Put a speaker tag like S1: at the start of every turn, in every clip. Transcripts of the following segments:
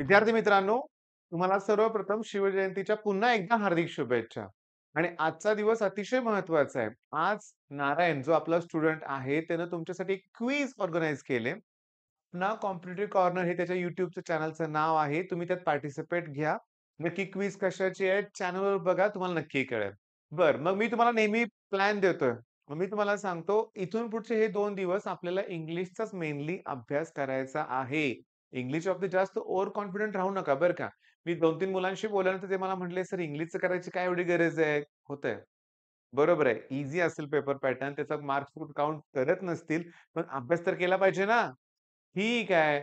S1: विद्यार्थी मित्रांनो तुम्हाला सर्वप्रथम शिवजयंतीच्या पुन्हा एकदा हार्दिक शुभेच्छा आणि आजचा दिवस अतिशय महत्वाचा आहे आज नारायण जो आपला स्टुडंट आहे त्यानं तुमच्यासाठी एक क्विज ऑर्गनाईज केले ना कॉम्पिटेटिव्ह कॉर्नर हे त्याच्या युट्यूबचं चॅनलचं नाव आहे तुम्ही त्यात पार्टिसिपेट घ्या नक्की क्विज कशाची आहे चॅनलवर बघा तुम्हाला नक्की कळेल बर मग मी तुम्हाला नेहमी प्लॅन देतोय मग मी तुम्हाला सांगतो इथून पुढचे हे दोन दिवस आपल्याला इंग्लिशचाच मेनली अभ्यास करायचा आहे इंग्लिश ऑफ द जास्त ओव्हर कॉन्फिडंट राहू नका बरं का मी दोन तीन मुलांशी बोलल्यानंतर ते मला म्हटले सर इंग्लिशचं करायची काय एवढी गरज आहे होत आहे बरोबर आहे इझी असेल पेपर पॅटर्न त्याचा मार्क्स काउंट करत नसतील पण अभ्यास तर केला पाहिजे ना ठीक आहे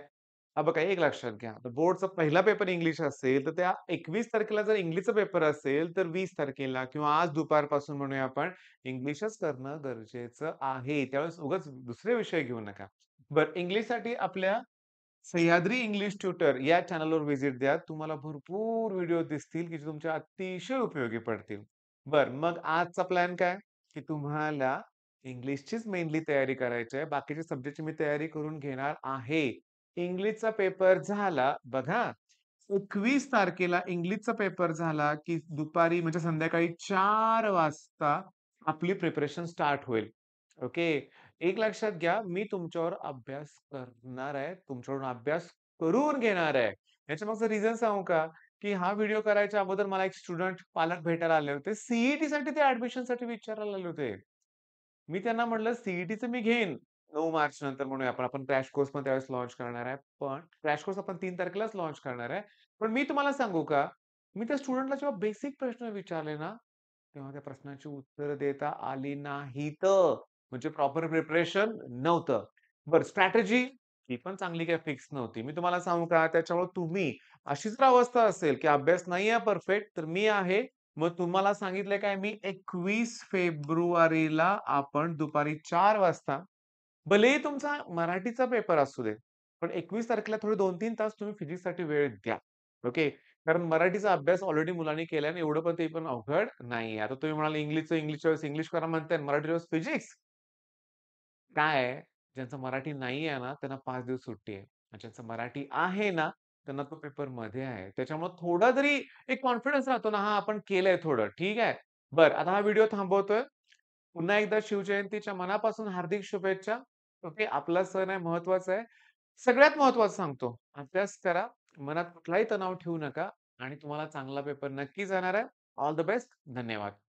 S1: हा बघा एक लक्षात घ्या बोर्डचा पहिला पेपर इंग्लिश असेल तर त्या एकवीस तारखेला जर इंग्लिशचा पेपर असेल तर वीस तारखेला किंवा आज दुपारपासून म्हणूया आपण इंग्लिशच करणं गरजेचं आहे त्यावेळेस उगाच दुसरे विषय घेऊ नका बरं इंग्लिशसाठी आपल्या सह्याद्री इंग्लिश ट्युटर या चॅनलवर व्हिजिट द्या तुम्हाला भरपूर व्हिडिओ दिसतील की जे तुमच्या अतिशय उपयोगी पडतील बर मग आजचा प्लॅन काय की तुम्हाला इंग्लिशचीच मेनली तयारी करायची आहे बाकीचे सब्जेक्टची मी तयारी करून घेणार आहे इंग्लिशचा पेपर झाला बघा एकवीस तारखेला इंग्लिशचा पेपर झाला की दुपारी म्हणजे संध्याकाळी चार वाजता आपली प्रिपरेशन स्टार्ट होईल ओके एक लक्षात घ्या मी तुमच्यावर अभ्यास करणार आहे तुमच्याकडून अभ्यास करून घेणार आहे याच्या मागचं रिझन सांगू का की हा व्हिडिओ करायच्या अगोदर मला एक स्टुडंट पालक भेटायला आले होते सीईटी e साठी ते ऍडमिशन साठी विचारायला आले होते मी त्यांना म्हटलं सीईटीचं e मी घेईन नऊ मार्च नंतर म्हणूया आपण आपण क्रॅश कोर्स पण त्यावेळेस लॉन्च करणार आहे पण क्रॅश कोर्स आपण तीन तारखेलाच लॉन्च करणार आहे पण मी तुम्हाला सांगू का मी त्या स्टुडंटला जेव्हा बेसिक प्रश्न विचारले ना तेव्हा त्या प्रश्नाची उत्तर देता आली नाहीत म्हणजे प्रॉपर प्रिपरेशन नव्हतं बर स्ट्रॅटेजी ती पण चांगली काय फिक्स नव्हती मी तुम्हाला सांगू का त्याच्यामुळे तुम्ही अशी अवस्था असेल की अभ्यास नाही आहे परफेक्ट तर मी आहे मग तुम्हाला सांगितलं काय मी एकवीस फेब्रुवारीला आपण दुपारी चार वाजता भलेही तुमचा मराठीचा पेपर असू दे पण एकवीस तारखेला थोडे दोन तीन तास तुम्ही फिजिक्ससाठी वेळ द्या ओके कारण मराठीचा अभ्यास ऑलरेडी मुलांनी केला आणि एवढं पण ते पण अवघड नाही आता तुम्ही म्हणाल इंग्लिशचं इंग्लिश वेळेस इंग्लिश करा म्हणताय मराठी वेळेस फिजिक्स काय ज्यांचं मराठी नाही आहे ना, त्यांना पाच दिवस सुट्टी आहे ज्यांचं मराठी आहे ना, त्यांना तो पेपर मध्ये आहे. त्याच्यामुळे थोडा जरी एक कॉन्फिडन्स राहतो ना, हा आपण केलंय थोडं, ठीक आहे. बर आता हा व्हिडिओ थांबवतोय. पुन्हा एकदा शिवजयंतीच्या मनापासून हार्दिक शुभेच्छा. ओके, आपला सण आहे, महत्वाचा आहे. सगळ्यात महत्वाचं सांगतो, अभ्यास करा, मनात कुठलाही तणाव ठेवू नका आणि तुम्हाला चांगला पेपर नक्की जाणार आहे. All the best. धन्यवाद.